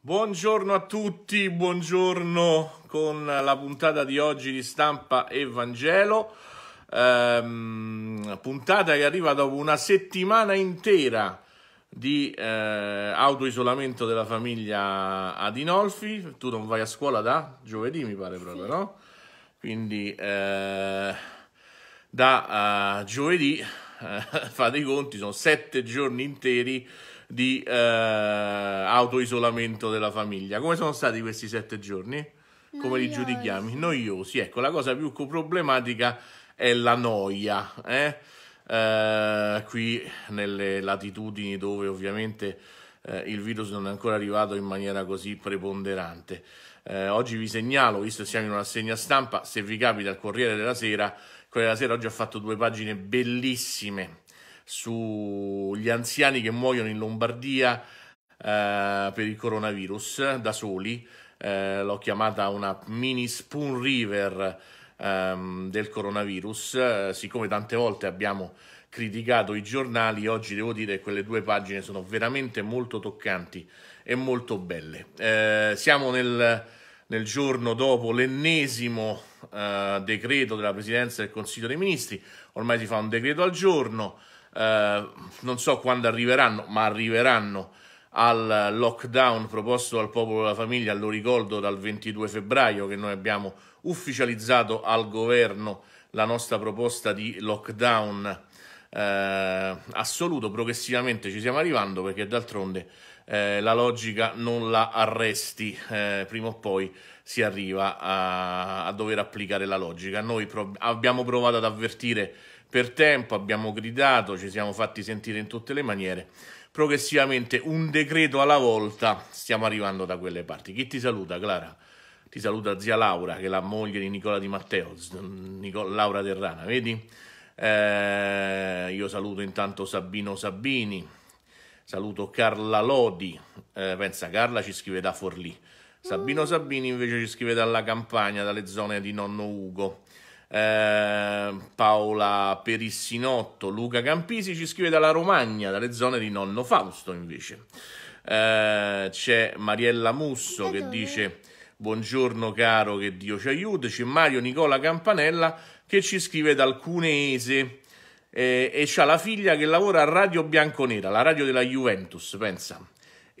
Buongiorno a tutti, buongiorno con la puntata di oggi di Stampa e Vangelo, ehm, puntata che arriva dopo una settimana intera di eh, autoisolamento della famiglia Adinolfi, tu non vai a scuola da giovedì mi pare proprio, sì. no? Quindi eh, da eh, giovedì, eh, fate i conti, sono sette giorni interi di eh, autoisolamento della famiglia. Come sono stati questi sette giorni? Come Noiosi. li giudichiamo? Noiosi. Ecco, la cosa più problematica è la noia. Eh? Eh, qui nelle latitudini dove ovviamente eh, il virus non è ancora arrivato in maniera così preponderante. Eh, oggi vi segnalo, visto che siamo in una segna stampa, se vi capita il Corriere della Sera, Corriere della Sera oggi ha fatto due pagine bellissime sugli anziani che muoiono in Lombardia eh, per il coronavirus da soli. Eh, l'ho chiamata una mini Spoon River ehm, del coronavirus. Eh, siccome tante volte abbiamo criticato i giornali, oggi devo dire che quelle due pagine sono veramente molto toccanti e molto belle. Eh, siamo nel nel giorno dopo l'ennesimo eh, decreto della Presidenza del Consiglio dei Ministri, ormai si fa un decreto al giorno, eh, non so quando arriveranno, ma arriveranno al lockdown proposto dal popolo della famiglia, lo ricordo dal 22 febbraio che noi abbiamo ufficializzato al governo la nostra proposta di lockdown eh, assoluto, progressivamente ci stiamo arrivando perché d'altronde eh, la logica non la arresti, eh, prima o poi si arriva a, a dover applicare la logica. Noi pro- abbiamo provato ad avvertire per tempo abbiamo gridato, ci siamo fatti sentire in tutte le maniere. Progressivamente, un decreto alla volta, stiamo arrivando da quelle parti. Chi ti saluta, Clara? Ti saluta zia Laura, che è la moglie di Nicola Di Matteo, Nicola, Laura Terrana, vedi? Eh, io saluto intanto Sabino Sabini, saluto Carla Lodi, eh, pensa Carla ci scrive da Forlì. Sabino Sabini invece ci scrive dalla campagna, dalle zone di nonno Ugo. Ehm, Paola Perissinotto, Luca Campisi ci scrive dalla Romagna, dalle zone di nonno Fausto invece. Eh, c'è Mariella Musso che dice buongiorno caro che Dio ci aiuti, c'è Mario Nicola Campanella che ci scrive dal Cuneese eh, e c'ha la figlia che lavora a Radio Bianconera, la radio della Juventus, pensa.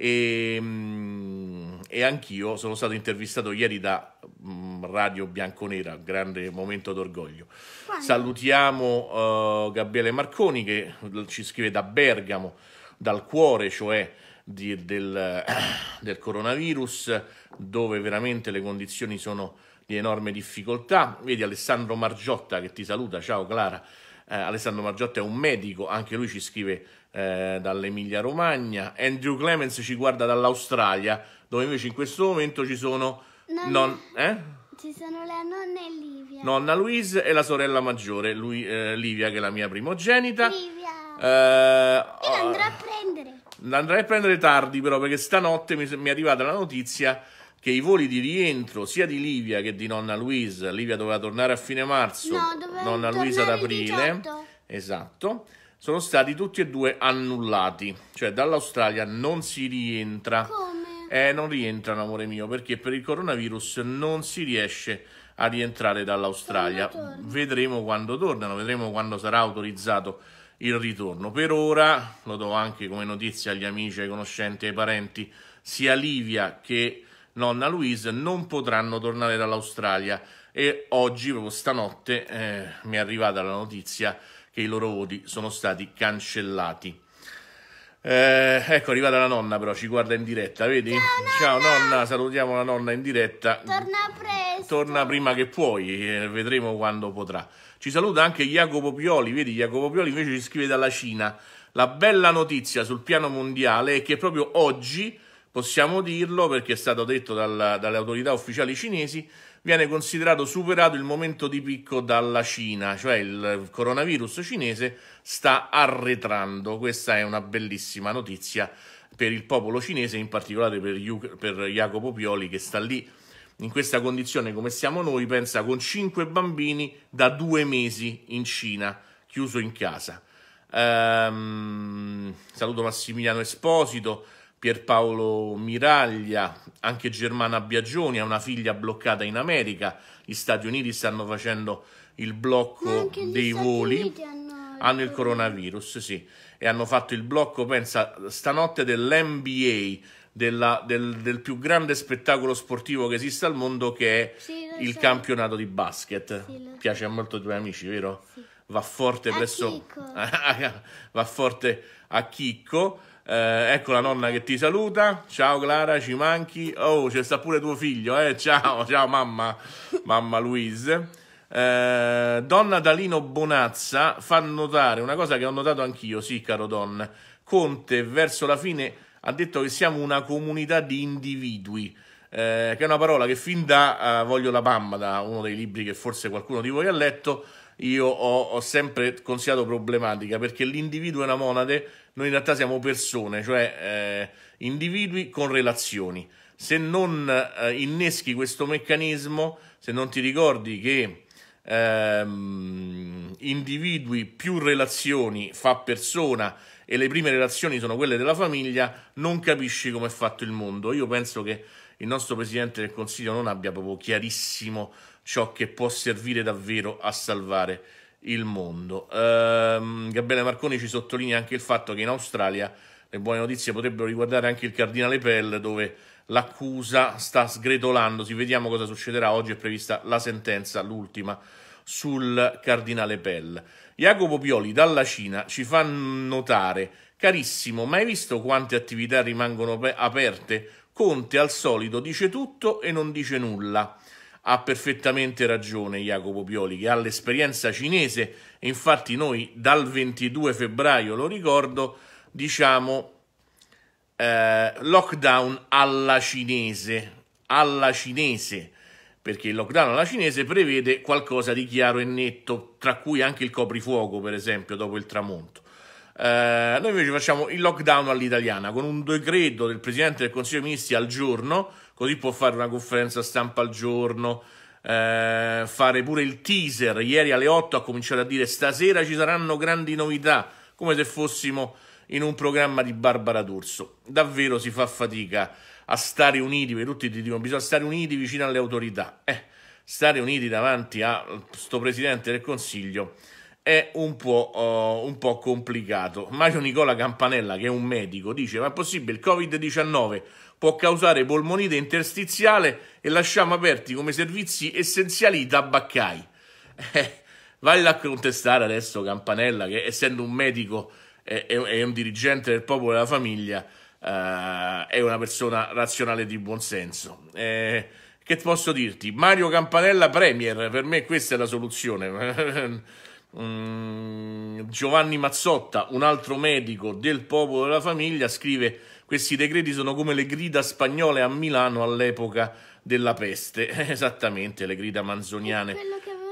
E, mm, e, anch'io sono stato intervistato ieri da mm, Radio Bianconera, grande momento d'orgoglio. Quando? Salutiamo uh, Gabriele Marconi che ci scrive da Bergamo, dal cuore cioè di, del, del, coronavirus, dove veramente le condizioni sono di enorme difficoltà. Vedi Alessandro Margiotta che ti saluta, ciao Clara eh, Alessandro Margiotti è un medico, anche lui ci scrive eh, dall'Emilia Romagna, Andrew Clemens ci guarda dall'Australia, dove invece in questo momento ci sono... Non... Non... Eh? Ci sono la nonna e Livia. Nonna Louise e la sorella maggiore, lui, eh, Livia, che è la mia primogenita. Livia! Eh, Io ah, andrò a prendere. L'andrai a prendere tardi però, perché stanotte mi, mi è arrivata la notizia che i voli di rientro sia di Livia che di nonna Luisa, Livia doveva tornare a fine marzo, no, nonna Luisa ad aprile, esatto, sono stati tutti e due annullati, cioè dall'Australia non si rientra. Come? Eh, non rientrano, amore mio, perché per il coronavirus non si riesce a rientrare dall'Australia. Vedremo quando tornano, vedremo quando sarà autorizzato il ritorno. Per ora, lo do anche come notizia agli amici, ai conoscenti, ai parenti, sia Livia che nonna Louise non potranno tornare dall'Australia e oggi, proprio stanotte, eh, mi è arrivata la notizia che i loro voti sono stati cancellati. Eh, ecco, è arrivata la nonna però, ci guarda in diretta, vedi? Ciao, Ciao nonna. nonna, salutiamo la nonna in diretta. Torna presto. Torna prima che puoi, eh, vedremo quando potrà. Ci saluta anche Jacopo Pioli, vedi Jacopo Pioli invece ci scrive dalla Cina. La bella notizia sul piano mondiale è che proprio oggi possiamo dirlo perché è stato detto dalla, dalle autorità ufficiali cinesi, viene considerato superato il momento di picco dalla Cina, cioè il coronavirus cinese sta arretrando. Questa è una bellissima notizia per il popolo cinese, in particolare per, per Jacopo Pioli che sta lì in questa condizione come siamo noi, pensa con 5 bambini da due mesi in Cina, chiuso in casa. Ehm, saluto Massimiliano Esposito. Pierpaolo Miraglia, anche Germana Biagioni ha una figlia bloccata in America, gli Stati Uniti stanno facendo il blocco dei Stati voli, hanno... hanno il coronavirus, sì, e hanno fatto il blocco, pensa, stanotte dell'NBA, della, del, del, più grande spettacolo sportivo che esista al mondo che è sì, il so. campionato di basket. Sì, Piace so. molto ai tuoi amici, vero? Sì. Va forte presso Chicco. va forte a Chicco eh, ecco la nonna che ti saluta. Ciao Clara, ci manchi. Oh, c'è sta pure tuo figlio, eh. Ciao, ciao mamma, mamma Louise. Eh, donna Dalino Bonazza fa notare una cosa che ho notato anch'io, sì, caro Don. Conte verso la fine ha detto che siamo una comunità di individui eh, che è una parola che fin da eh, Voglio la mamma, da uno dei libri che forse qualcuno di voi ha letto, io ho, ho sempre considerato problematica, perché l'individuo è una monade, noi in realtà siamo persone, cioè eh, individui con relazioni. Se non eh, inneschi questo meccanismo, se non ti ricordi che ehm, individui più relazioni fa persona e le prime relazioni sono quelle della famiglia, non capisci come è fatto il mondo. Io penso che il nostro Presidente del Consiglio non abbia proprio chiarissimo ciò che può servire davvero a salvare il mondo. Ehm, Gabriele Marconi ci sottolinea anche il fatto che in Australia le buone notizie potrebbero riguardare anche il cardinale Pell, dove l'accusa sta sgretolandosi. Vediamo cosa succederà. Oggi è prevista la sentenza, l'ultima, sul cardinale Pell. Jacopo Pioli dalla Cina ci fa notare, carissimo, ma hai visto quante attività rimangono aperte Conte al solito dice tutto e non dice nulla. Ha perfettamente ragione Jacopo Pioli che ha l'esperienza cinese infatti noi dal 22 febbraio, lo ricordo, diciamo eh, lockdown alla cinese, alla cinese, perché il lockdown alla cinese prevede qualcosa di chiaro e netto, tra cui anche il coprifuoco per esempio dopo il tramonto. Eh, noi invece facciamo il lockdown all'italiana con un decreto del Presidente del Consiglio dei Ministri al giorno, così può fare una conferenza stampa al giorno, eh, fare pure il teaser. Ieri alle 8 ha cominciato a dire stasera ci saranno grandi novità, come se fossimo in un programma di Barbara D'Urso. Davvero si fa fatica a stare uniti, perché tutti ti dicono bisogna stare uniti vicino alle autorità. Eh, stare uniti davanti a sto Presidente del Consiglio è un po', uh, un po', complicato. Mario Nicola Campanella, che è un medico, dice: Ma è possibile il Covid-19 può causare polmonite interstiziale e lasciamo aperti come servizi essenziali i tabaccai? Eh, vai a contestare adesso Campanella, che essendo un medico e un dirigente del popolo e della famiglia, eh, è una persona razionale di buonsenso. Eh, che posso dirti? Mario Campanella Premier, per me questa è la soluzione. Mm, Giovanni Mazzotta, un altro medico del popolo della famiglia, scrive questi decreti sono come le grida spagnole a Milano all'epoca della peste, esattamente le grida manzoniane.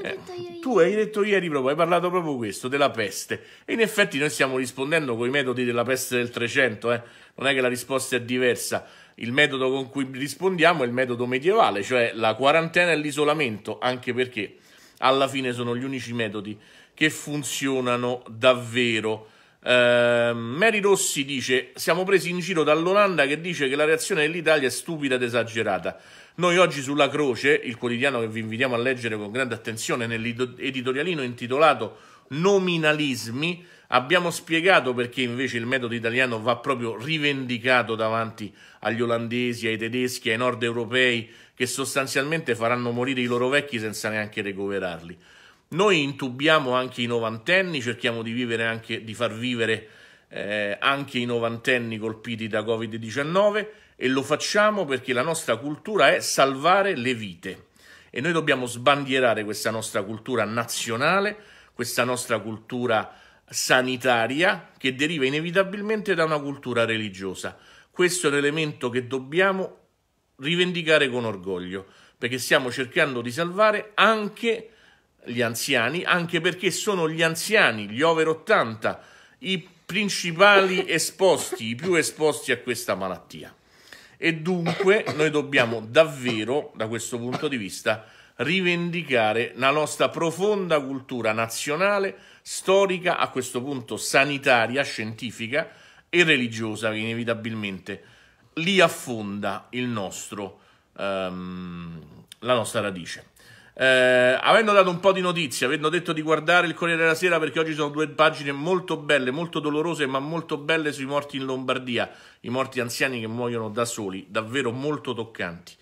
Eh, tu hai detto ieri proprio, hai parlato proprio questo, della peste. E in effetti noi stiamo rispondendo con i metodi della peste del 300, eh. non è che la risposta è diversa. Il metodo con cui rispondiamo è il metodo medievale, cioè la quarantena e l'isolamento, anche perché alla fine sono gli unici metodi che funzionano davvero. Uh, Mary Rossi dice: Siamo presi in giro dall'Olanda che dice che la reazione dell'Italia è stupida ed esagerata. Noi oggi sulla Croce, il quotidiano che vi invitiamo a leggere con grande attenzione nell'editorialino intitolato Nominalismi, abbiamo spiegato perché invece il metodo italiano va proprio rivendicato davanti agli olandesi, ai tedeschi, ai nord europei che sostanzialmente faranno morire i loro vecchi senza neanche recuperarli. Noi intubiamo anche i novantenni, cerchiamo di, anche, di far vivere eh, anche i novantenni colpiti da Covid-19 e lo facciamo perché la nostra cultura è salvare le vite e noi dobbiamo sbandierare questa nostra cultura nazionale, questa nostra cultura sanitaria che deriva inevitabilmente da una cultura religiosa. Questo è un elemento che dobbiamo rivendicare con orgoglio perché stiamo cercando di salvare anche gli anziani, anche perché sono gli anziani, gli over 80, i principali esposti, i più esposti a questa malattia. E dunque noi dobbiamo davvero, da questo punto di vista, rivendicare la nostra profonda cultura nazionale, storica, a questo punto sanitaria, scientifica e religiosa, che inevitabilmente lì affonda nostro, um, la nostra radice. Eh, avendo dato un po' di notizie, avendo detto di guardare il Corriere della Sera perché oggi sono due pagine molto belle, molto dolorose, ma molto belle sui morti in Lombardia, i morti anziani che muoiono da soli, davvero molto toccanti.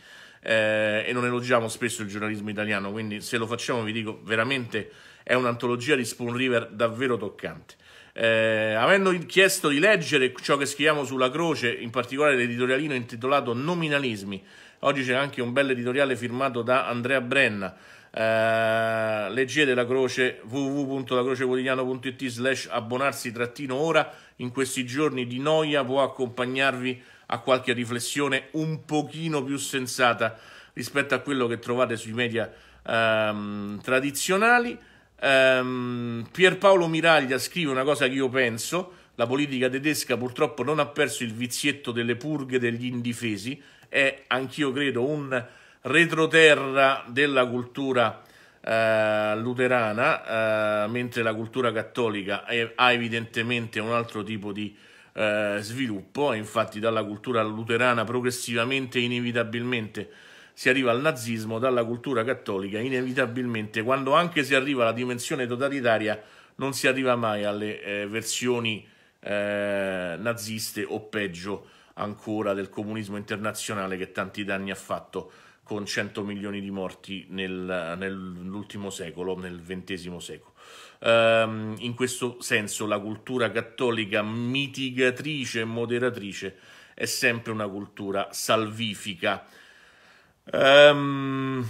Eh, e non elogiamo spesso il giornalismo italiano, quindi se lo facciamo vi dico veramente è un'antologia di Spoon River davvero toccante. Eh, avendo chiesto di leggere ciò che scriviamo sulla croce, in particolare l'editorialino intitolato Nominalismi, Oggi c'è anche un bel editoriale firmato da Andrea Brenna. Eh, leggete la croce www.lacrocequotidiano.it slash abbonarsi trattino ora in questi giorni di noia può accompagnarvi a qualche riflessione un pochino più sensata rispetto a quello che trovate sui media ehm, tradizionali ehm, Pierpaolo Miraglia scrive una cosa che io penso la politica tedesca purtroppo non ha perso il vizietto delle purghe degli indifesi è, anch'io credo, un retroterra della cultura eh, luterana, eh, mentre la cultura cattolica è, ha evidentemente un altro tipo di eh, sviluppo, infatti dalla cultura luterana progressivamente e inevitabilmente si arriva al nazismo, dalla cultura cattolica inevitabilmente, quando anche si arriva alla dimensione totalitaria, non si arriva mai alle eh, versioni eh, naziste o peggio ancora del comunismo internazionale che tanti danni ha fatto con 100 milioni di morti nel, nell'ultimo secolo, nel XX secolo. Ehm, in questo senso la cultura cattolica mitigatrice e moderatrice è sempre una cultura salvifica. Um,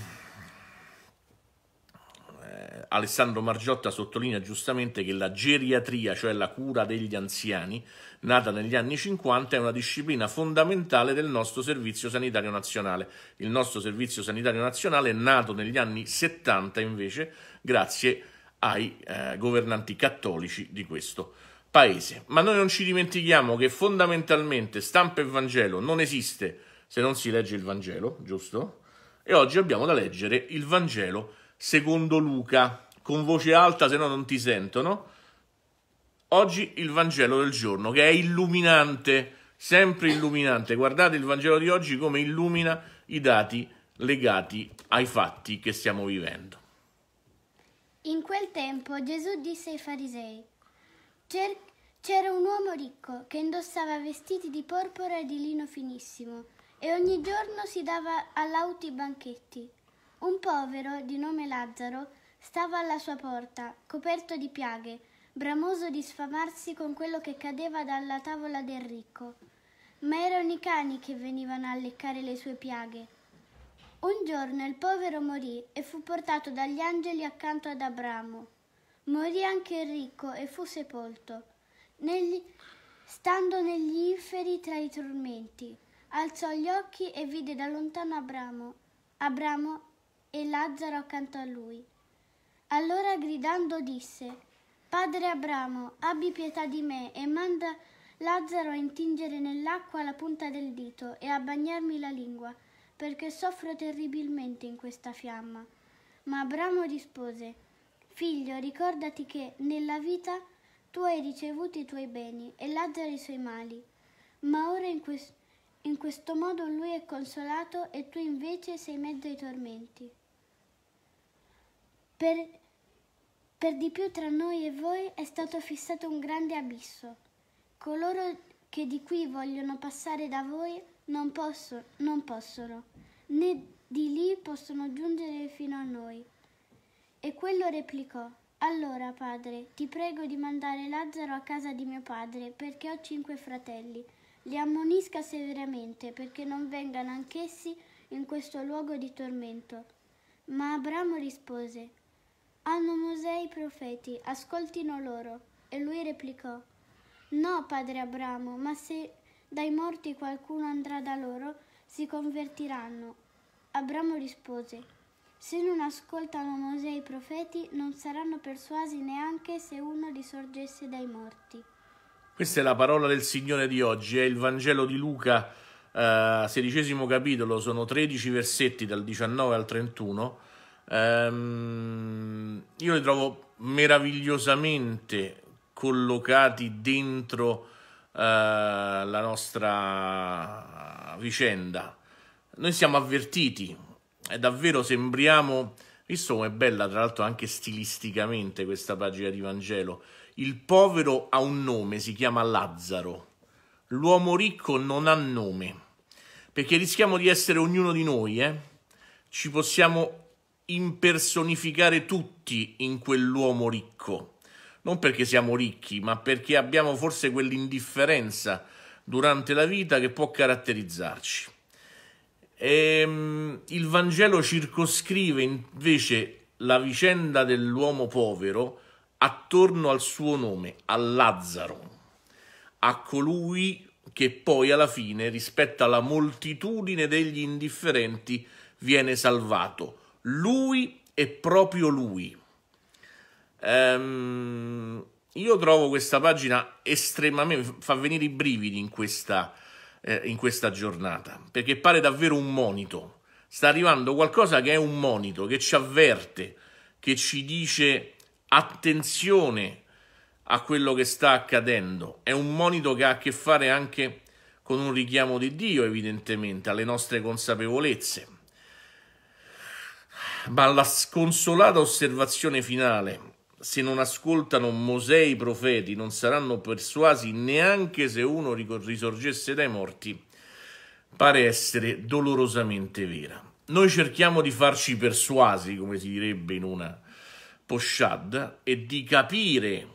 Alessandro Margiotta sottolinea giustamente che la geriatria, cioè la cura degli anziani, nata negli anni 50, è una disciplina fondamentale del nostro Servizio Sanitario Nazionale. Il nostro Servizio Sanitario Nazionale è nato negli anni 70 invece grazie ai eh, governanti cattolici di questo paese. Ma noi non ci dimentichiamo che fondamentalmente stampa e Vangelo non esiste se non si legge il Vangelo, giusto? E oggi abbiamo da leggere il Vangelo secondo Luca, con voce alta, se no non ti sentono. Oggi il Vangelo del giorno, che è illuminante, sempre illuminante. Guardate il Vangelo di oggi come illumina i dati legati ai fatti che stiamo vivendo. In quel tempo Gesù disse ai farisei, c'era un uomo ricco che indossava vestiti di porpora e di lino finissimo e ogni giorno si dava a lauti banchetti. Un povero di nome Lazzaro stava alla sua porta, coperto di piaghe, bramoso di sfamarsi con quello che cadeva dalla tavola del ricco. Ma erano i cani che venivano a leccare le sue piaghe. Un giorno il povero morì e fu portato dagli angeli accanto ad Abramo. Morì anche il ricco e fu sepolto. Negli, stando negli inferi tra i tormenti, alzò gli occhi e vide da lontano Abramo. Abramo e Lazzaro accanto a lui. Allora gridando disse Padre Abramo, abbi pietà di me e manda Lazzaro a intingere nell'acqua la punta del dito e a bagnarmi la lingua, perché soffro terribilmente in questa fiamma. Ma Abramo rispose Figlio, ricordati che nella vita tu hai ricevuto i tuoi beni e Lazzaro i suoi mali, ma ora in, que- in questo modo lui è consolato e tu invece sei mezzo ai tormenti. Per, per di più tra noi e voi è stato fissato un grande abisso. Coloro che di qui vogliono passare da voi non, posso, non possono, né di lì possono giungere fino a noi. E quello replicò, allora, padre, ti prego di mandare Lazzaro a casa di mio padre, perché ho cinque fratelli. Li ammonisca severamente, perché non vengano anch'essi in questo luogo di tormento. Ma Abramo rispose, hanno Mosè i profeti, ascoltino loro. E lui replicò, No, padre Abramo, ma se dai morti qualcuno andrà da loro, si convertiranno. Abramo rispose, Se non ascoltano Mosè i profeti, non saranno persuasi neanche se uno risorgesse dai morti. Questa è la parola del Signore di oggi, è il Vangelo di Luca, eh, capitolo, sono 13 versetti dal 19 al 31 Um, io li trovo meravigliosamente collocati dentro uh, la nostra vicenda. Noi siamo avvertiti, è davvero sembriamo, visto com'è bella tra l'altro anche stilisticamente questa pagina di Vangelo, il povero ha un nome, si chiama Lazzaro, l'uomo ricco non ha nome, perché rischiamo di essere ognuno di noi, eh? ci possiamo impersonificare tutti in quell'uomo ricco, non perché siamo ricchi, ma perché abbiamo forse quell'indifferenza durante la vita che può caratterizzarci. E, ehm, il Vangelo circoscrive invece la vicenda dell'uomo povero attorno al suo nome, a Lazzaro, a colui che poi alla fine, rispetto alla moltitudine degli indifferenti, viene salvato lui è proprio lui. Ehm, io trovo questa pagina estremamente... fa venire i brividi in questa, eh, in questa giornata, perché pare davvero un monito. Sta arrivando qualcosa che è un monito, che ci avverte, che ci dice attenzione a quello che sta accadendo. È un monito che ha a che fare anche con un richiamo di Dio, evidentemente, alle nostre consapevolezze. Ma la sconsolata osservazione finale, se non ascoltano Mosè i profeti, non saranno persuasi neanche se uno risorgesse dai morti, pare essere dolorosamente vera. Noi cerchiamo di farci persuasi, come si direbbe in una poshad, e di capire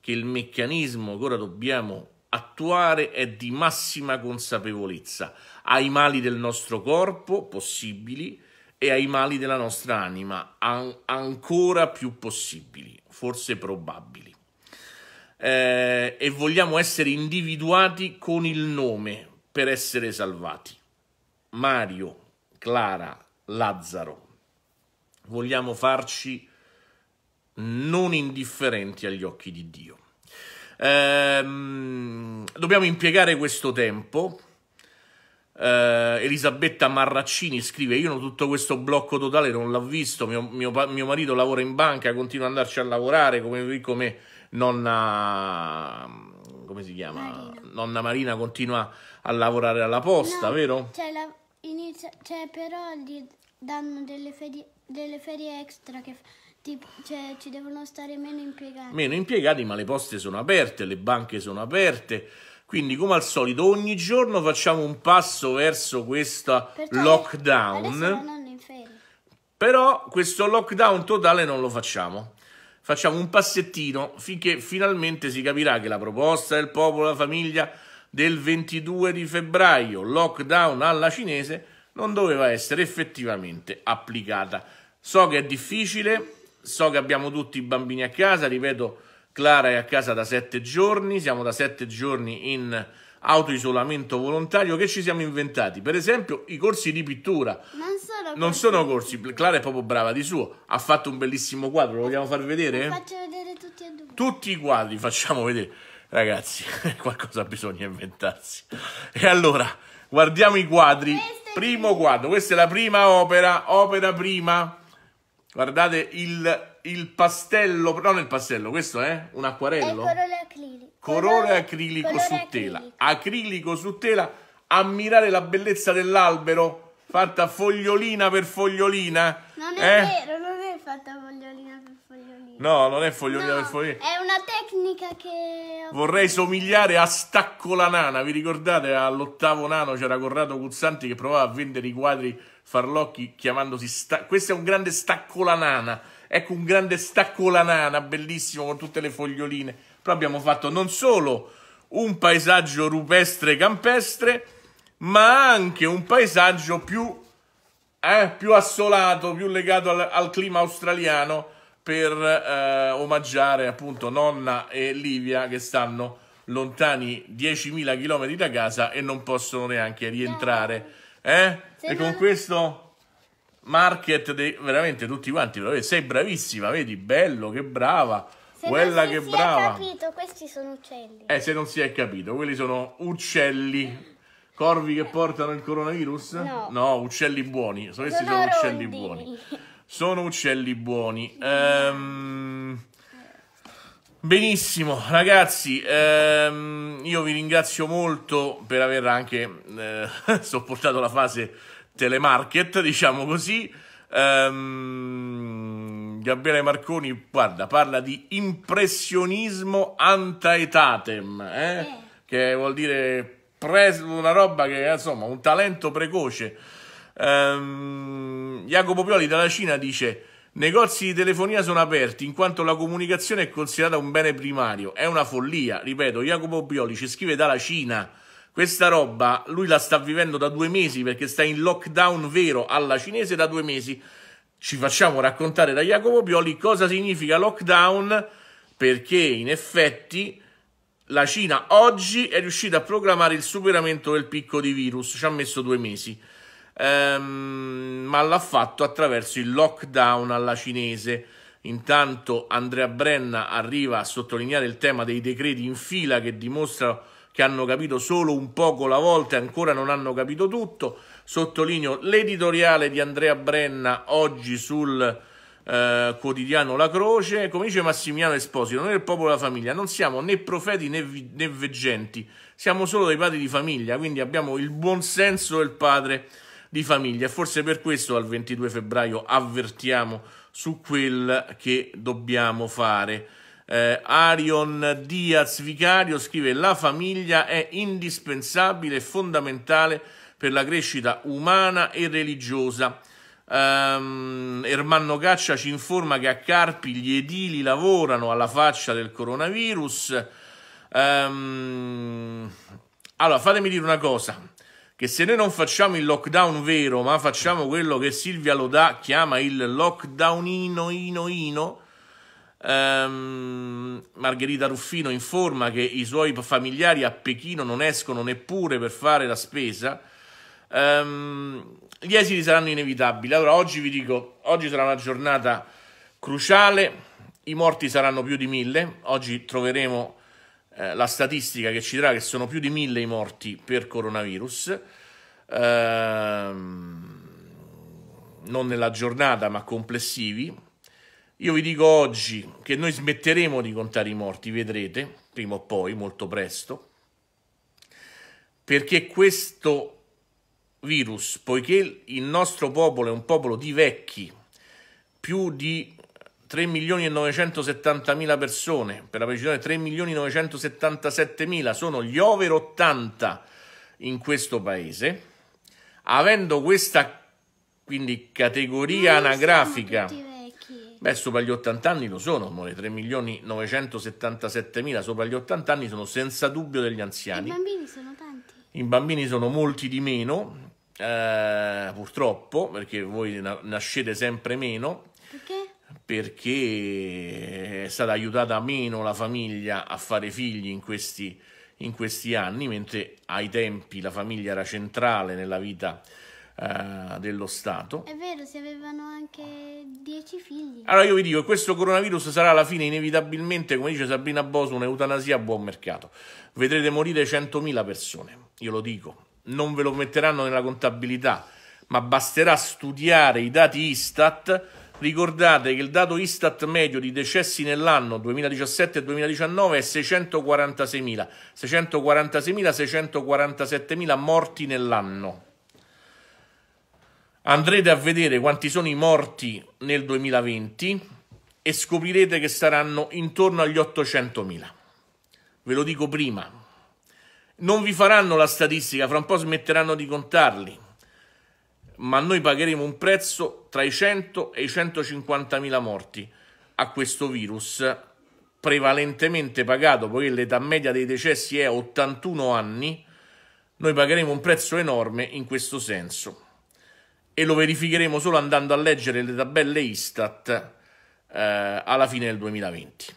che il meccanismo che ora dobbiamo attuare è di massima consapevolezza ai mali del nostro corpo possibili, e ai mali della nostra anima an ancora più possibili, forse probabili. Eh, e vogliamo essere individuati con il nome per essere salvati. Mario, Clara, Lazzaro. Vogliamo farci non indifferenti agli occhi di Dio. Eh, dobbiamo impiegare questo tempo eh, Elisabetta Marraccini scrive: Io non tutto questo blocco totale non l'ho visto. Mio, mio, mio, marito lavora in banca, continua ad andarci a lavorare come, come nonna. Come si chiama? Marina. Nonna Marina continua a lavorare alla posta, no, vero? Cioè, la, inizia, cioè, però gli danno delle ferie, delle ferie extra che. cioè, ci devono stare meno impiegati. Meno impiegati, ma le poste sono aperte, le banche sono aperte. Quindi, come al solito, ogni giorno facciamo un passo verso questo lockdown. Però questo lockdown totale non lo facciamo. Facciamo un passettino finché finalmente si capirà che la proposta del popolo e della famiglia del 22 di febbraio, lockdown alla cinese, non doveva essere effettivamente applicata. So che è difficile, so che abbiamo tutti i bambini a casa, ripeto, Clara è a casa da sette giorni, siamo da sette giorni in autoisolamento volontario che ci siamo inventati. Per esempio, i corsi di pittura. Non sono, non corsi, sono corsi. Clara è proprio brava di suo. Ha fatto un bellissimo quadro, lo vogliamo far vedere? Faccio vedere tutti e due. Tutti i quadri, facciamo vedere. Ragazzi, qualcosa bisogna inventarsi. E allora, guardiamo i quadri. Primo quadro, questa è la prima opera, opera prima. Guardate il il pastello, non il pastello, questo è un acquarello? È colore acrilico. Colore acrilico colore su acrilico. tela. Acrilico su tela, ammirare la bellezza dell'albero fatta fogliolina per fogliolina. Non è eh? vero, non è fatta fogliolina per fogliolina. No, non è fogliolina no, per fogliolina. È una tecnica che. Vorrei somigliare a Stacco la Nana. Vi ricordate all'ottavo nano c'era Corrado Guzzanti che provava a vendere i quadri farlocchi chiamandosi. Stacco. Questo è un grande Stacco la Nana. Ecco un grande Stacco la Nana, bellissimo con tutte le foglioline. Però abbiamo fatto non solo un paesaggio rupestre campestre, ma anche un paesaggio più, eh, più assolato, più legato al, al clima australiano per eh, omaggiare appunto nonna e Livia che stanno lontani 10.000 km da casa e non possono neanche rientrare. Eh? E con questo market dei, veramente tutti quanti, sei bravissima, vedi, bello, che brava. Se Quella che si brava. è capito, questi sono uccelli. Eh, se non si è capito, quelli sono uccelli. Corvi che portano il coronavirus? No. no uccelli buoni. Sono questi sono uccelli buoni. sono uccelli buoni. Ehm... Benissimo, ragazzi, ehm, io vi ringrazio molto per aver anche eh, sopportato la fase telemarket, diciamo così. Ehm, Gabriele Marconi, guarda, parla di impressionismo antaetatem, eh? eh. che vuol dire una roba che, insomma, un talento precoce Ehm, Jacopo Pioli dalla Cina dice: Negozi di telefonia sono aperti in quanto la comunicazione è considerata un bene primario. È una follia. Ripeto, Jacopo Pioli ci scrive dalla Cina. Questa roba lui la sta vivendo da due mesi perché sta in lockdown vero alla cinese da due mesi. Ci facciamo raccontare da Jacopo Pioli cosa significa lockdown perché in effetti la Cina oggi è riuscita a programmare il superamento del picco di virus. Ci ha messo due mesi ehm, ma l'ha fatto attraverso il lockdown alla cinese. Intanto Andrea Brenna arriva a sottolineare il tema dei decreti in fila che dimostrano che hanno capito solo un poco la volta e ancora non hanno capito tutto. Sottolineo l'editoriale di Andrea Brenna oggi sul eh, quotidiano La Croce. Come dice Massimiliano Esposito, noi del popolo della famiglia non siamo né profeti né, vi- né veggenti, siamo solo dei padri di famiglia, quindi abbiamo il buon senso del padre di famiglia e forse per questo al 22 febbraio avvertiamo su quel che dobbiamo fare. Eh, Arion Diaz Vicario scrive la famiglia è indispensabile e fondamentale per la crescita umana e religiosa. Um, Ermanno Caccia ci informa che a Carpi gli edili lavorano alla faccia del coronavirus. Um, allora, fatemi dire una cosa che se noi non facciamo il lockdown vero, ma facciamo quello che Silvia Lodà chiama il lockdownino, ino, ino, ehm, Margherita Ruffino informa che i suoi familiari a Pechino non escono neppure per fare la spesa, ehm, gli esiti saranno inevitabili. Allora oggi vi dico, oggi sarà una giornata cruciale, i morti saranno più di mille, oggi troveremo eh, la statistica che ci dirà che sono più di mille i morti per coronavirus. Ehm, non nella giornata, ma complessivi. Io vi dico oggi che noi smetteremo di contare i morti, vedrete, prima o poi, molto presto, perché questo virus, poiché il nostro popolo è un popolo di vecchi, più di 3 milioni e 970 mila persone, per la precisione 3 milioni e 977 mila sono gli over 80 in questo paese, avendo questa quindi categoria non anagrafica. Beh, sopra gli 80 anni lo sono, amore, 3 milioni 977 mila sopra gli 80 anni sono senza dubbio degli anziani. I bambini sono tanti. I bambini sono molti di meno, eh, purtroppo, perché voi nascete sempre meno. Perché perché eh, è stata aiutata meno la famiglia a fare figli in questi, in questi anni, mentre ai tempi la famiglia era centrale nella vita eh, dello Stato. È vero, si avevano anche dieci figli. Allora io vi dico, questo coronavirus sarà alla fine inevitabilmente, come dice Sabrina Boso, un'eutanasia a buon mercato. Vedrete morire 100.000 persone, io lo dico. Non ve lo metteranno nella contabilità, ma basterà studiare i dati Istat Ricordate che il dato Istat medio di decessi nell'anno 2017 2019 è 646.000, 646.000, 647.000 morti nell'anno. Andrete a vedere quanti sono i morti nel 2020 e scoprirete che saranno intorno agli 800.000. Ve lo dico prima. Non vi faranno la statistica, fra un po' smetteranno di contarli ma noi pagheremo un prezzo tra i 100 e i 150 morti a questo virus, prevalentemente pagato, poiché l'età media dei decessi è 81 anni, noi pagheremo un prezzo enorme in questo senso e lo verificheremo solo andando a leggere le tabelle Istat eh, alla fine del 2020.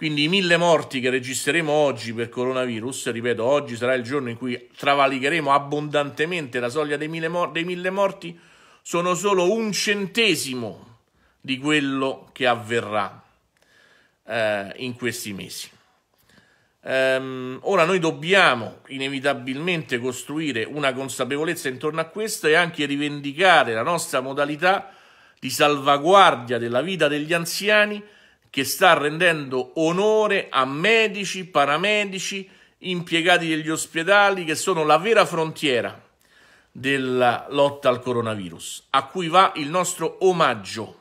Quindi i mille morti che registreremo oggi per coronavirus, ripeto, oggi sarà il giorno in cui travalicheremo abbondantemente la soglia dei mille, mor- dei mille morti, sono solo un centesimo di quello che avverrà eh, in questi mesi. Ehm, ora noi dobbiamo inevitabilmente costruire una consapevolezza intorno a questo e anche rivendicare la nostra modalità di salvaguardia della vita degli anziani che sta rendendo onore a medici, paramedici, impiegati degli ospedali che sono la vera frontiera della lotta al coronavirus, a cui va il nostro omaggio,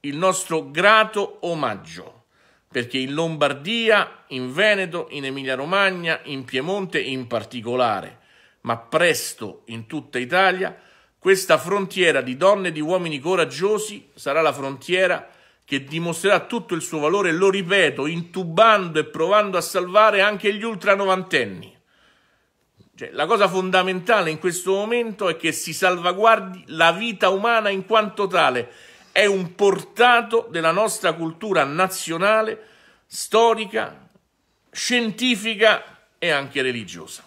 il nostro grato omaggio, perché in Lombardia, in Veneto, in Emilia-Romagna, in Piemonte in particolare, ma presto in tutta Italia, questa frontiera di donne e di uomini coraggiosi sarà la frontiera che dimostrerà tutto il suo valore, lo ripeto, intubando e provando a salvare anche gli ultra novantenni. Cioè, la cosa fondamentale in questo momento è che si salvaguardi la vita umana in quanto tale. È un portato della nostra cultura nazionale, storica, scientifica e anche religiosa.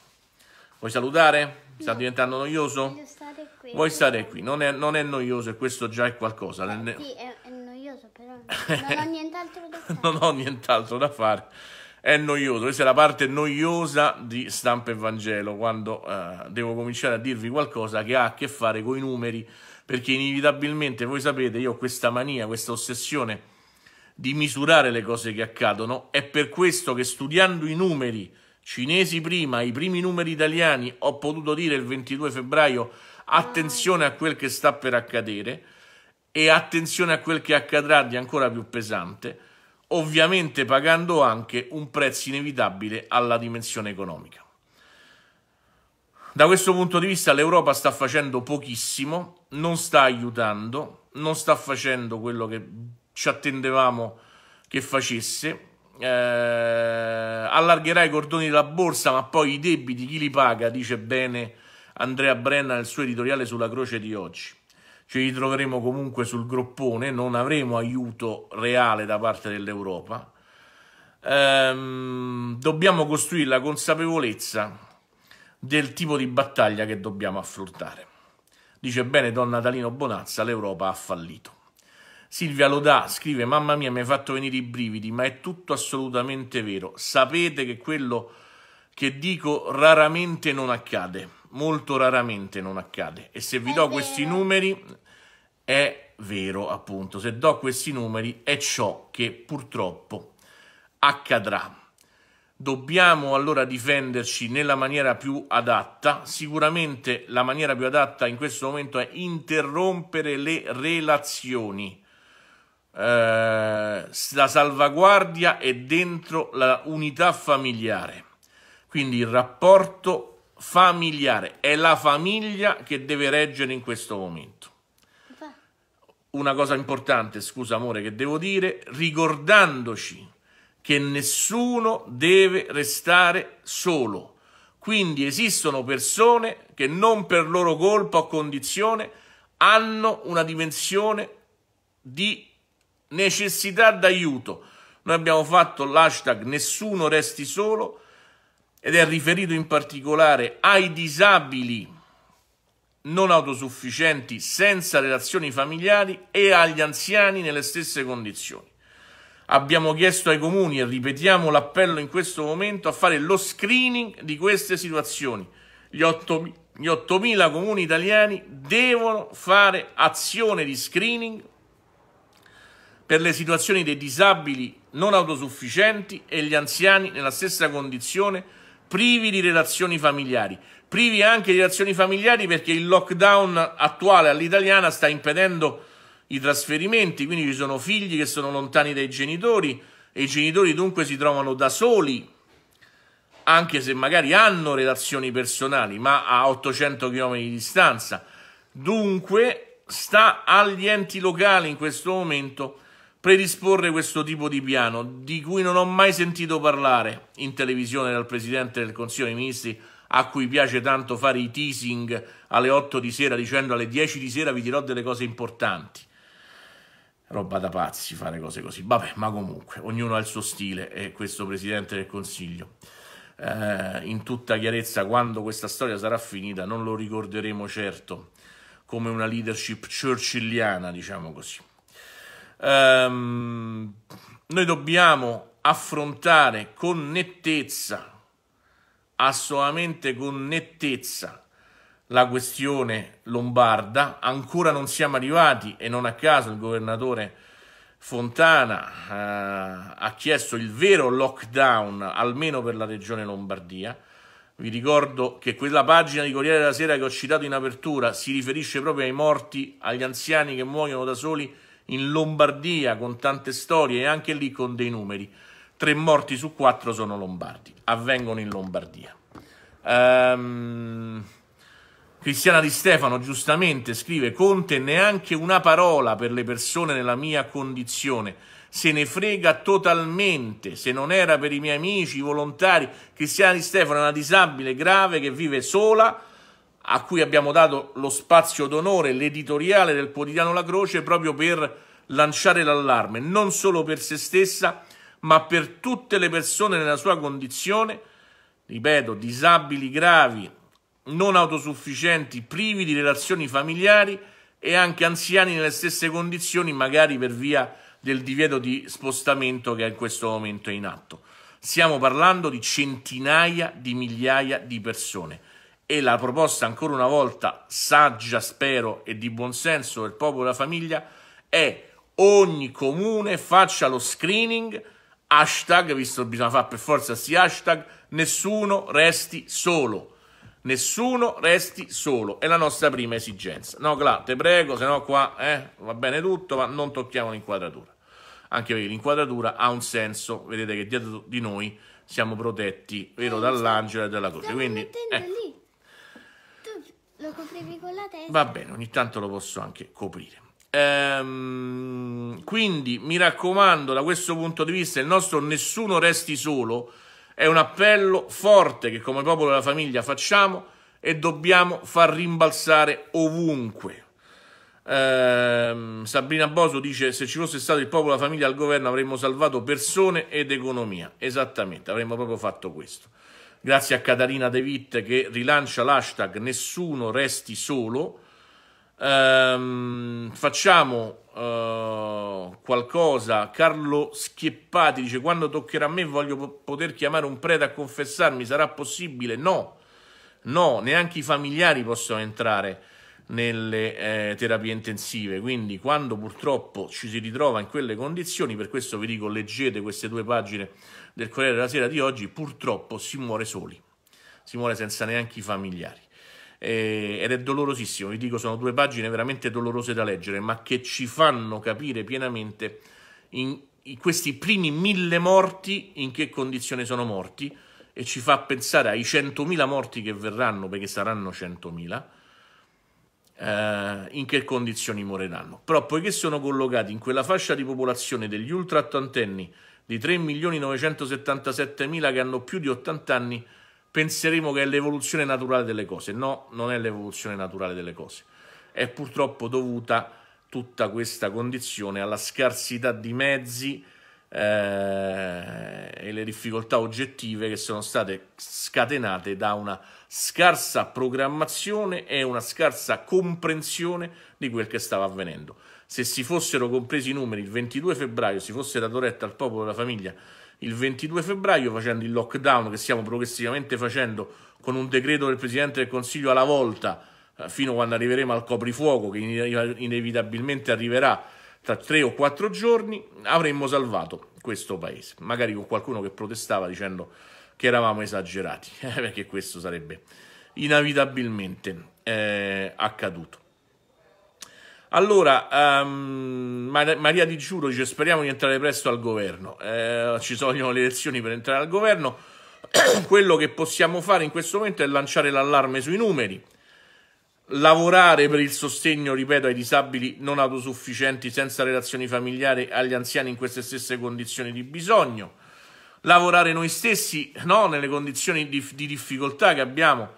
Vuoi salutare? No. Sta diventando noioso? Voglio stare qui. Vuoi stare qui? Non è, non è noioso e questo già è qualcosa. Sì, è non ho nient'altro da fare. non ho nient'altro da fare. È noioso, questa è la parte noiosa di Stampa e Vangelo, quando eh, devo cominciare a dirvi qualcosa che ha a che fare con i numeri, perché inevitabilmente voi sapete, io ho questa mania, questa ossessione di misurare le cose che accadono, è per questo che studiando i numeri cinesi prima, i primi numeri italiani, ho potuto dire il 22 febbraio ah. attenzione a quel che sta per accadere, e attenzione a quel che accadrà di ancora più pesante, ovviamente pagando anche un prezzo inevitabile alla dimensione economica. Da questo punto di vista l'Europa sta facendo pochissimo, non sta aiutando, non sta facendo quello che ci attendevamo che facesse, eh, allargherà i cordoni della borsa, ma poi i debiti chi li paga, dice bene Andrea Brenna nel suo editoriale sulla croce di oggi ci ritroveremo comunque sul groppone, non avremo aiuto reale da parte dell'Europa. Ehm, dobbiamo costruire la consapevolezza del tipo di battaglia che dobbiamo affrontare. Dice bene Don Natalino Bonazza, l'Europa ha fallito. Silvia Lodà scrive, mamma mia mi hai fatto venire i brividi, ma è tutto assolutamente vero. Sapete che quello che dico raramente non accade molto raramente non accade. E se vi do questi numeri, è vero, appunto. Se do questi numeri è ciò che purtroppo accadrà. Dobbiamo allora difenderci nella maniera più adatta. Sicuramente la maniera più adatta in questo momento è interrompere le relazioni. Eh, la salvaguardia è dentro la unità familiare. Quindi il rapporto familiare è la famiglia che deve reggere in questo momento una cosa importante, scusa amore, che devo dire, ricordandoci che nessuno deve restare solo. Quindi esistono persone che non per loro colpa o condizione hanno una dimensione di necessità d'aiuto. Noi abbiamo fatto l'hashtag Nessuno resti solo ed è riferito in particolare ai disabili non autosufficienti senza relazioni familiari e agli anziani nelle stesse condizioni. Abbiamo chiesto ai comuni e ripetiamo l'appello in questo momento a fare lo screening di queste situazioni. Gli 8.000 comuni italiani devono fare azione di screening per le situazioni dei disabili non autosufficienti e gli anziani nella stessa condizione privi di relazioni familiari privi anche di relazioni familiari perché il lockdown attuale all'italiana sta impedendo i trasferimenti, quindi ci sono figli che sono lontani dai genitori e i genitori dunque si trovano da soli, anche se magari hanno relazioni personali, ma a 800 km di distanza. Dunque sta agli enti locali in questo momento predisporre questo tipo di piano di cui non ho mai sentito parlare in televisione dal Presidente del Consiglio dei Ministri a cui piace tanto fare i teasing alle 8 di sera dicendo alle 10 di sera vi dirò delle cose importanti. Roba da pazzi fare cose così. Vabbè, ma comunque, ognuno ha il suo stile e questo Presidente del Consiglio. Eh, in tutta chiarezza, quando questa storia sarà finita, non lo ricorderemo certo come una leadership churchilliana, diciamo così ehm, noi dobbiamo affrontare con nettezza, assolutamente con nettezza, la questione lombarda. Ancora non siamo arrivati e non a caso il governatore Fontana eh, ha chiesto il vero lockdown, almeno per la regione Lombardia. Vi ricordo che quella pagina di Corriere della Sera che ho citato in apertura si riferisce proprio ai morti, agli anziani che muoiono da soli in Lombardia con tante storie e anche lì con dei numeri. Tre morti su quattro sono lombardi, avvengono in Lombardia. Um, Cristiana Di Stefano giustamente scrive Conte neanche una parola per le persone nella mia condizione, se ne frega totalmente, se non era per i miei amici, i volontari. Cristiana Di Stefano è una disabile grave che vive sola a cui abbiamo dato lo spazio d'onore, l'editoriale del quotidiano La Croce, proprio per lanciare l'allarme, non solo per se stessa, ma per tutte le persone nella sua condizione, ripeto, disabili gravi, non autosufficienti, privi di relazioni familiari e anche anziani nelle stesse condizioni, magari per via del divieto di spostamento che in questo momento è in atto. Stiamo parlando di centinaia di migliaia di persone e la proposta ancora una volta saggia, spero, e di buonsenso del popolo e della famiglia è ogni comune faccia lo screening, hashtag, visto che bisogna fare per forza sti hashtag, nessuno resti solo. Nessuno resti solo, è la nostra prima esigenza. No, Gla, te prego, se no qua eh, va bene tutto, ma non tocchiamo l'inquadratura. Anche perché l'inquadratura ha un senso, vedete che dietro di noi siamo protetti, vero, dall'angelo e dalla croce. Quindi, ecco. Lo coprivi con la testa? Va bene, ogni tanto lo posso anche coprire. Ehm, quindi mi raccomando, da questo punto di vista, il nostro nessuno resti solo è un appello forte che come popolo della famiglia facciamo e dobbiamo far rimbalzare ovunque. Ehm, Sabrina Boso dice: Se ci fosse stato il popolo e la famiglia al governo avremmo salvato persone ed economia. Esattamente, avremmo proprio fatto questo grazie a Catarina De Witt che rilancia l'hashtag Nessuno resti solo. Ehm, facciamo eh, qualcosa. Carlo Schieppati dice: Quando toccherà a me, voglio poter chiamare un prete a confessarmi. Sarà possibile? No, no, neanche i familiari possono entrare nelle eh, terapie intensive. Quindi, quando purtroppo ci si ritrova in quelle condizioni, per questo vi dico: leggete queste due pagine del Corriere della Sera di oggi, purtroppo si muore soli, si muore senza neanche i familiari. Eh, ed è dolorosissimo, vi dico, sono due pagine veramente dolorose da leggere, ma che ci fanno capire pienamente in, questi primi mille morti in che condizione sono morti e ci fa pensare ai centomila morti che verranno, perché saranno centomila, eh, in che condizioni moriranno. Però poiché sono collocati in quella fascia di popolazione degli ultra ottantenni di 3.977.000 che hanno più di 80 anni, penseremo che è l'evoluzione naturale delle cose. No, non è l'evoluzione naturale delle cose. È purtroppo dovuta tutta questa condizione alla scarsità di mezzi eh, e le difficoltà oggettive che sono state scatenate da una scarsa programmazione e una scarsa comprensione di quel che stava avvenendo se si fossero compresi i numeri il 22 febbraio, si fosse dato retta al popolo della famiglia il 22 febbraio facendo il lockdown che stiamo progressivamente facendo con un decreto del Presidente del Consiglio alla volta eh, fino a quando arriveremo al coprifuoco che inevitabilmente arriverà tra tre o quattro giorni, avremmo salvato questo paese. Magari con qualcuno che protestava dicendo che eravamo esagerati, eh, perché questo sarebbe inevitabilmente eh, accaduto. Allora, um, Maria Di Giuro dice speriamo di entrare presto al governo, eh, ci vogliono le elezioni per entrare al governo, quello che possiamo fare in questo momento è lanciare l'allarme sui numeri, lavorare per il sostegno, ripeto, ai disabili non autosufficienti senza relazioni familiari, agli anziani in queste stesse condizioni di bisogno, lavorare noi stessi no, nelle condizioni di, di difficoltà che abbiamo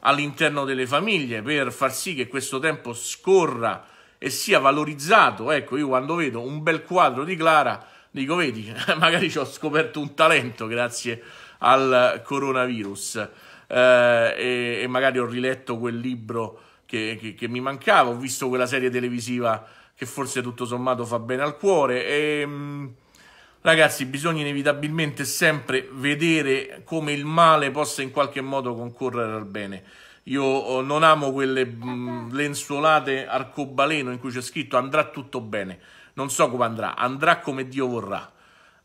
all'interno delle famiglie per far sì che questo tempo scorra e sia valorizzato. Ecco, io quando vedo un bel quadro di Clara dico, vedi, magari ci ho scoperto un talento grazie al coronavirus eh, e, e, magari ho riletto quel libro che, che, che, mi mancava, ho visto quella serie televisiva che forse tutto sommato fa bene al cuore e... Ehm, ragazzi, bisogna inevitabilmente sempre vedere come il male possa in qualche modo concorrere al bene. Io oh, non amo quelle mh, mm, lenzuolate arcobaleno in cui c'è scritto andrà tutto bene. Non so come andrà, andrà come Dio vorrà.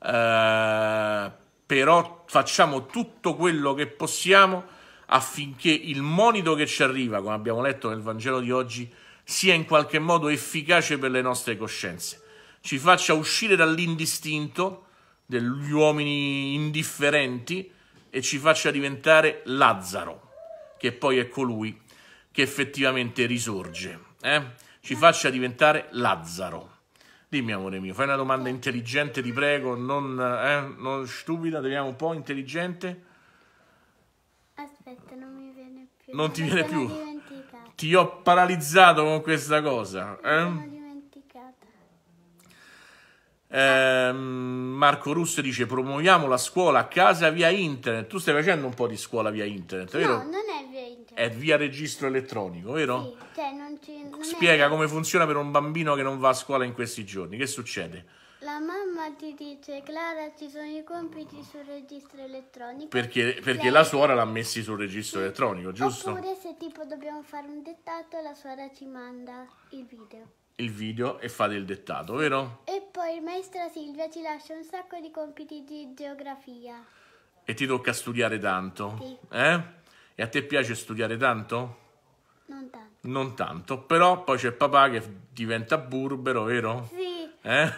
Eh, però facciamo tutto quello che possiamo affinché il monito che ci arriva, come abbiamo letto nel Vangelo di oggi, sia in qualche modo efficace per le nostre coscienze. Ci faccia uscire dall'indistinto degli uomini indifferenti e ci faccia diventare Lazzaro che poi è colui che effettivamente risorge. Eh? Ci faccia diventare Lazzaro. Dimmi, amore mio, fai una domanda intelligente, ti prego, non, eh, non stupida, teniamo un po' intelligente. Aspetta, non mi viene più. Non ti viene più. Ti ho paralizzato con questa cosa. Eh? Ehm, Marco Russo dice promuoviamo la scuola a casa via internet. Tu stai facendo un po' di scuola via internet, no, vero? No, non è è via registro elettronico, vero? Sì, cioè non ci, Spiega come funziona per un bambino che non va a scuola in questi giorni. Che succede? La mamma ti dice, Clara, ci sono i compiti sul registro elettronico. Perché, perché la suora l'ha messi sul registro sì. elettronico, giusto? Oppure se tipo dobbiamo fare un dettato, la suora ci manda il video. Il video e fate il dettato, vero? E poi maestra Silvia ci lascia un sacco di compiti di geografia. E ti tocca studiare tanto. Sì. Eh? E a te piace studiare tanto? Non tanto. Non tanto, però poi c'è papà che diventa burbero, vero? Sì. Eh?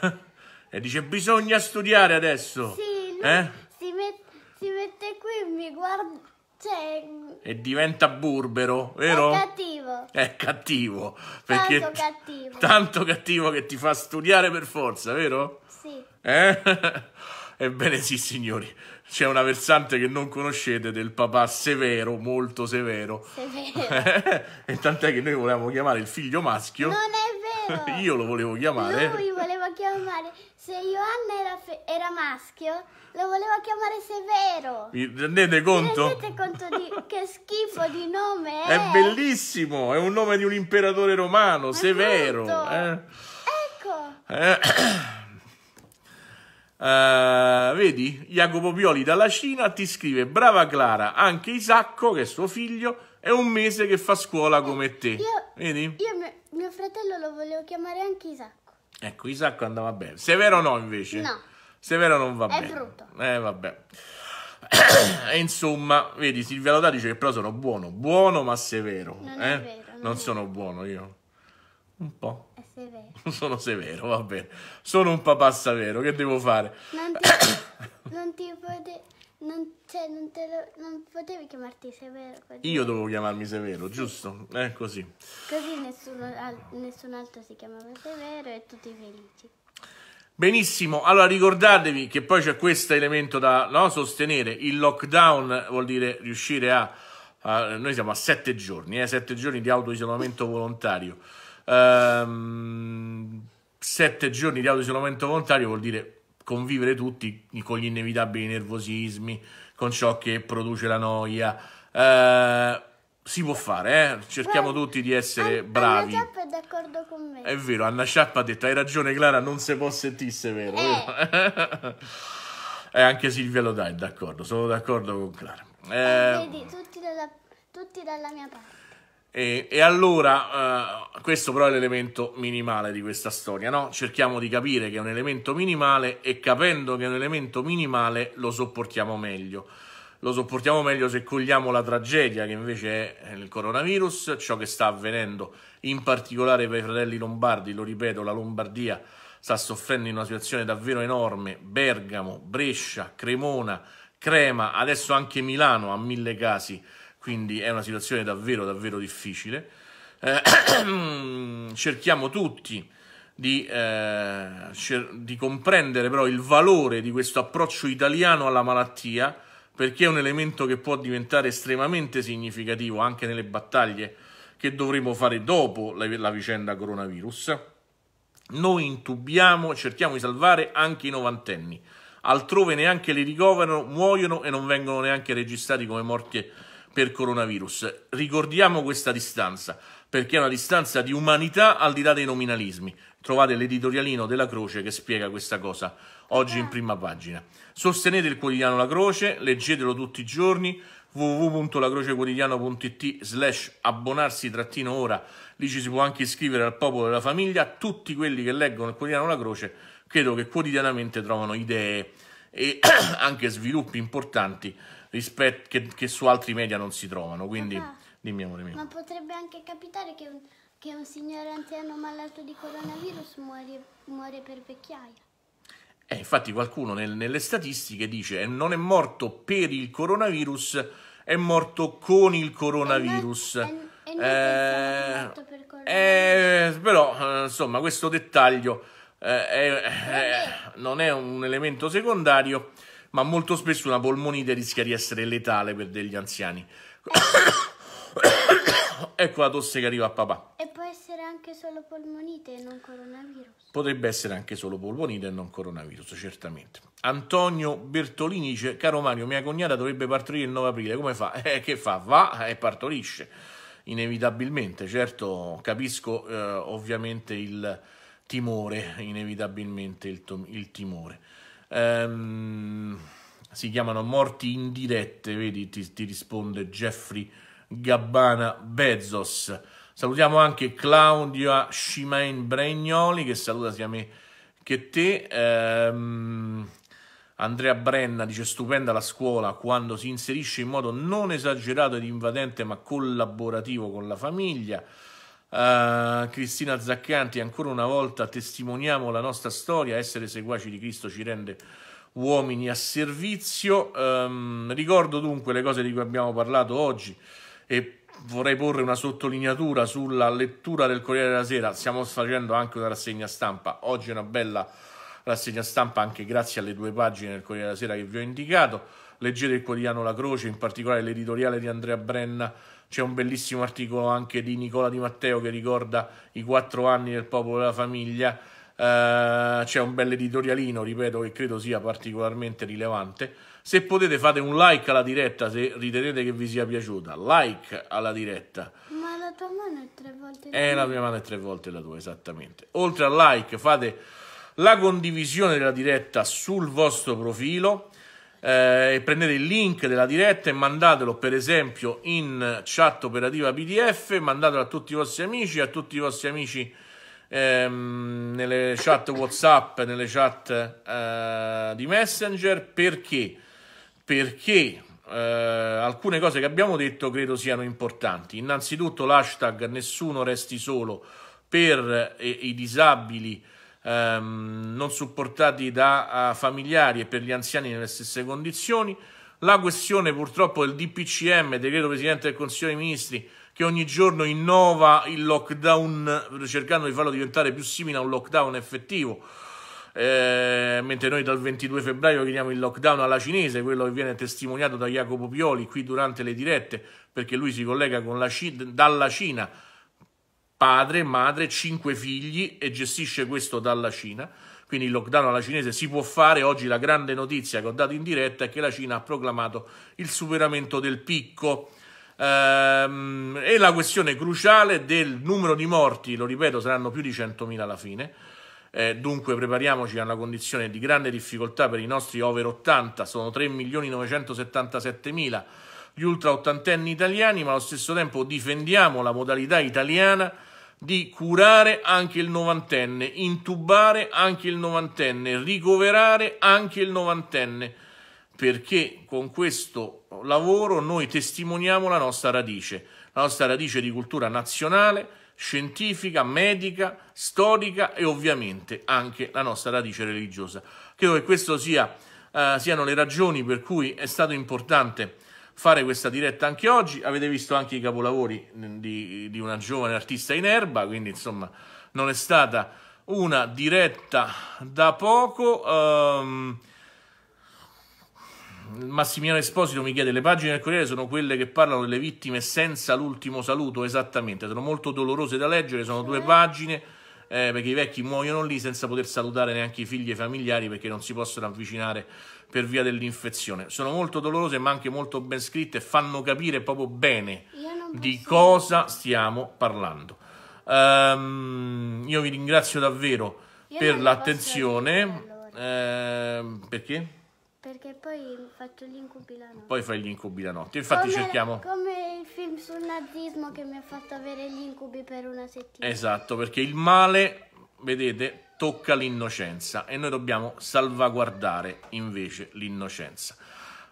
E dice bisogna studiare adesso. Sì, eh? si, met si, mette qui e mi guarda... Cioè, e diventa burbero, vero? È cattivo. È cattivo. Perché tanto cattivo. Tanto cattivo che ti fa studiare per forza, vero? Sì. Eh? Ebbene sì, signori c'è una versante che non conoscete del papà severo, molto severo. severo. e tant'è che noi volevamo chiamare il figlio maschio. Non è vero! Io lo volevo chiamare. Lui voleva chiamare, se Ioanna era, era maschio, lo voleva chiamare Severo. Vi rendete conto? Mi rendete conto di che schifo di nome è? È bellissimo, è un nome di un imperatore romano, è Severo. Eh. Ecco. Eh. Uh, vedi, Jacopo Pioli dalla Cina ti scrive: Brava Clara, anche Isacco, che è suo figlio, è un mese che fa scuola come te. Io, vedi? Io mio, mio fratello lo volevo chiamare anche Isacco. Ecco, Isacco andava bene. Severo no, invece. No. Severo non va è bene. È brutto. Eh, vabbè. insomma, vedi, Silvia Lodà dice che però sono buono. Buono ma severo. Non, eh? vero, non, non sono buono io. Un po' severo. Sono severo, va bene. Sono un papà severo, che devo fare? Non ti, non ti potevi... Non, cioè, non, te lo, non potevi chiamarti Severo. Così. Io dovevo chiamarmi Severo, giusto? È eh, così. Così nessuno, nessun altro si chiamava Severo e tutti felici. Benissimo, allora ricordatevi che poi c'è questo elemento da no, sostenere. Il lockdown vuol dire riuscire a... a noi siamo a sette giorni, eh, sette giorni di autoisolamento volontario. Ehm, sette giorni di autoisolamento volontario vuol dire convivere tutti con gli inevitabili nervosismi, con ciò che produce la noia. Ehm, si può fare, eh? cerchiamo Beh, tutti di essere An- bravi. Anna Sciappa è d'accordo con me. È vero, Anna Sciappa ha detto: Hai ragione, Clara, non se può sentire, vero? Eh. e anche Silvia lo Lodà è d'accordo, sono d'accordo con Clara. Eh, ehm, vedi, tutti dalla, tutti dalla mia parte. E, e allora uh, questo però è l'elemento minimale di questa storia, no? Cerchiamo di capire che è un elemento minimale e capendo che è un elemento minimale lo sopportiamo meglio. Lo sopportiamo meglio se cogliamo la tragedia che invece è il coronavirus, ciò che sta avvenendo in particolare per i fratelli lombardi, lo ripeto, la Lombardia sta soffrendo in una situazione davvero enorme, Bergamo, Brescia, Cremona, Crema, adesso anche Milano ha mille casi quindi è una situazione davvero davvero difficile. Eh, cerchiamo tutti di, eh, cer- di, comprendere però il valore di questo approccio italiano alla malattia perché è un elemento che può diventare estremamente significativo anche nelle battaglie che dovremo fare dopo la, la vicenda coronavirus. Noi intubiamo, cerchiamo di salvare anche i novantenni, altrove neanche li ricoverano, muoiono e non vengono neanche registrati come morti per coronavirus. Ricordiamo questa distanza, perché è una distanza di umanità al di là dei nominalismi. Trovate l'editorialino della Croce che spiega questa cosa oggi in prima pagina. Sostenete il quotidiano La Croce, leggetelo tutti i giorni www.lacrocequotidiano.it slash abbonarsi trattino ora lì ci si può anche iscrivere al popolo della famiglia tutti quelli che leggono il quotidiano La Croce credo che quotidianamente trovano idee e anche sviluppi importanti rispetto, che, che, su altri media non si trovano. Quindi, Papà, ah. dimmi amore mio. Ma potrebbe anche capitare che un, che un signore anziano malato di coronavirus muore, muore per vecchiaia. Eh, infatti qualcuno nel, nelle statistiche dice che eh, non è morto per il coronavirus, è morto con il coronavirus. E non, e, e eh, è morto per coronavirus. Eh, però, eh, insomma, questo dettaglio eh, eh, non è un elemento secondario ma molto spesso una polmonite rischia di essere letale per degli anziani. ecco la tosse che arriva a papà. E può essere anche solo polmonite e non coronavirus. Potrebbe essere anche solo polmonite e non coronavirus, certamente. Antonio Bertolini dice, caro Mario, mia cognata dovrebbe partorire il 9 aprile, come fa? Eh, che fa? Va e partorisce, inevitabilmente. Certo, capisco eh, ovviamente il timore, inevitabilmente il, il timore. Ehm, si chiamano morti indirette, vedi, ti, ti risponde Jeffrey Gabbana Bezos. Salutiamo anche Claudia Scimain Bregnoli, che saluta sia me che te. Ehm, Andrea Brenna dice stupenda la scuola quando si inserisce in modo non esagerato ed invadente ma collaborativo con la famiglia. Uh, Cristina Zaccanti, ancora una volta testimoniamo la nostra storia, essere seguaci di Cristo ci rende uomini a servizio. Um, ricordo dunque le cose di cui abbiamo parlato oggi e vorrei porre una sottolineatura sulla lettura del Corriere della Sera. Stiamo facendo anche una rassegna stampa, oggi è una bella rassegna stampa anche grazie alle due pagine del Corriere della Sera che vi ho indicato. Leggete il quotidiano La Croce, in particolare l'editoriale di Andrea Brenna c'è un bellissimo articolo anche di Nicola Di Matteo che ricorda i quattro anni del popolo della famiglia. Uh, c'è un bel editorialino, ripeto, che credo sia particolarmente rilevante. Se potete fate un like alla diretta se ritenete che vi sia piaciuta. Like alla diretta. Ma la tua mano è tre volte la mia. Eh, la mia mano è tre volte la tua, esattamente. Oltre al like fate la condivisione della diretta sul vostro profilo eh, prendete il link della diretta e mandatelo per esempio in chat operativa PDF, mandatelo a tutti i vostri amici, a tutti i vostri amici ehm, nelle chat WhatsApp, nelle chat eh, di Messenger, perché? Perché eh, alcune cose che abbiamo detto credo siano importanti. Innanzitutto l'hashtag nessuno resti solo per eh, i disabili ehm, non supportati da uh, familiari e per gli anziani nelle stesse condizioni. La questione purtroppo del DPCM, decreto Presidente del Consiglio dei Ministri, che ogni giorno innova il lockdown cercando di farlo diventare più simile a un lockdown effettivo. Eh, mentre noi dal 22 febbraio chiediamo il lockdown alla cinese, quello che viene testimoniato da Jacopo Pioli qui durante le dirette, perché lui si collega la C- dalla Cina padre, madre, cinque figli e gestisce questo dalla Cina. Quindi il lockdown alla cinese si può fare. Oggi la grande notizia che ho dato in diretta è che la Cina ha proclamato il superamento del picco. Ehm, e la questione cruciale del numero di morti, lo ripeto, saranno più di 100.000 alla fine. Eh, dunque prepariamoci a una condizione di grande difficoltà per i nostri over 80, sono 3.977.000 gli ultra ottantenni italiani, ma allo stesso tempo difendiamo la modalità italiana di curare anche il novantenne, intubare anche il novantenne, ricoverare anche il novantenne, perché con questo lavoro noi testimoniamo la nostra radice, la nostra radice di cultura nazionale, scientifica, medica, storica e ovviamente anche la nostra radice religiosa. Credo che queste sia, eh, siano le ragioni per cui è stato importante fare questa diretta anche oggi. Avete visto anche i capolavori di, di una giovane artista in erba, quindi insomma non è stata una diretta da poco. Um, Massimiliano Esposito mi chiede: le pagine del Corriere sono quelle che parlano delle vittime senza l'ultimo saluto? Esattamente, sono molto dolorose da leggere. Sono due pagine eh, perché i vecchi muoiono lì senza poter salutare neanche i figli e i familiari perché non si possono avvicinare per via dell'infezione. Sono molto dolorose ma anche molto ben scritte, fanno capire proprio bene di cosa stiamo parlando. Um, io vi ringrazio davvero io per l'attenzione. Allora. Ehm, perché? Perché poi faccio gli incubi la notte. Poi fai gli incubi la notte. Infatti come, cerchiamo... Come il film sul nazismo che mi ha fatto avere gli incubi per una settimana. Esatto, perché il male, vedete, tocca l'innocenza e noi dobbiamo salvaguardare invece l'innocenza.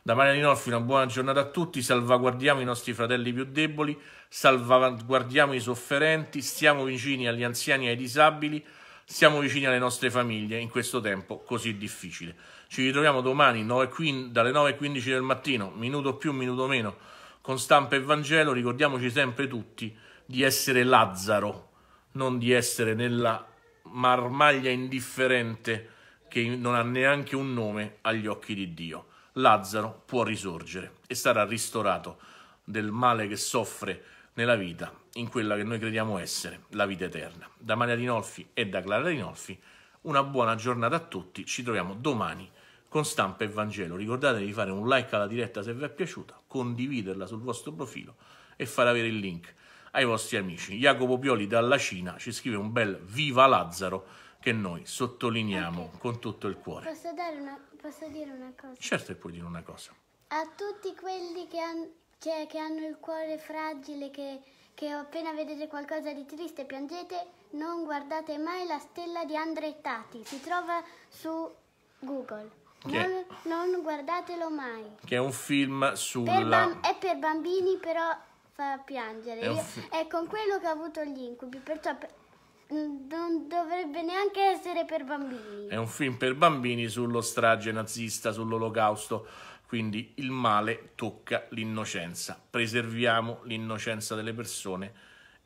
Da Maria Rinolfi una buona giornata a tutti, salvaguardiamo i nostri fratelli più deboli, salvaguardiamo i sofferenti, stiamo vicini agli anziani e ai disabili, stiamo vicini alle nostre famiglie in questo tempo così difficile. Ci ritroviamo domani 9, dalle 9.15 del mattino, minuto più, minuto meno, con stampa e Vangelo, ricordiamoci sempre tutti di essere Lazzaro, non di essere nella marmaglia indifferente che non ha neanche un nome agli occhi di Dio. Lazzaro può risorgere e sarà ristorato del male che soffre nella vita, in quella che noi crediamo essere la vita eterna. Da Maria Dinolfi e da Clara Dinolfi, una buona giornata a tutti, ci troviamo domani con Stampa e Vangelo. Ricordatevi di fare un like alla diretta se vi è piaciuta, condividerla sul vostro profilo e far avere il link ai vostri amici. Jacopo Pioli dalla Cina ci scrive un bel viva Lazzaro che noi sottolineiamo okay. con tutto il cuore. Posso, una, posso, dire una cosa? Certo che puoi dire una cosa. A tutti quelli che, han, cioè, che hanno il cuore fragile, che, che appena vedete qualcosa di triste piangete, non guardate mai la stella di Andrettati, si trova su Google. Non, non, guardatelo mai. Che è un film sulla... Per bam- è per bambini, però fa piangere. Io, è con quello che ha avuto gli incubi, perciò per, non dovrebbe neanche essere per bambini. È un film per bambini sullo strage nazista, sull'olocausto. Quindi il male tocca l'innocenza. Preserviamo l'innocenza delle persone,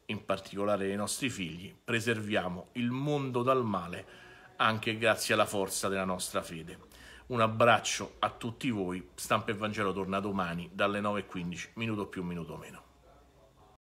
in particolare dei nostri figli. Preserviamo il mondo dal male anche grazie alla forza della nostra fede. Un abbraccio a tutti voi. Stampa e Vangelo torna domani dalle 9.15, minuto più, minuto meno.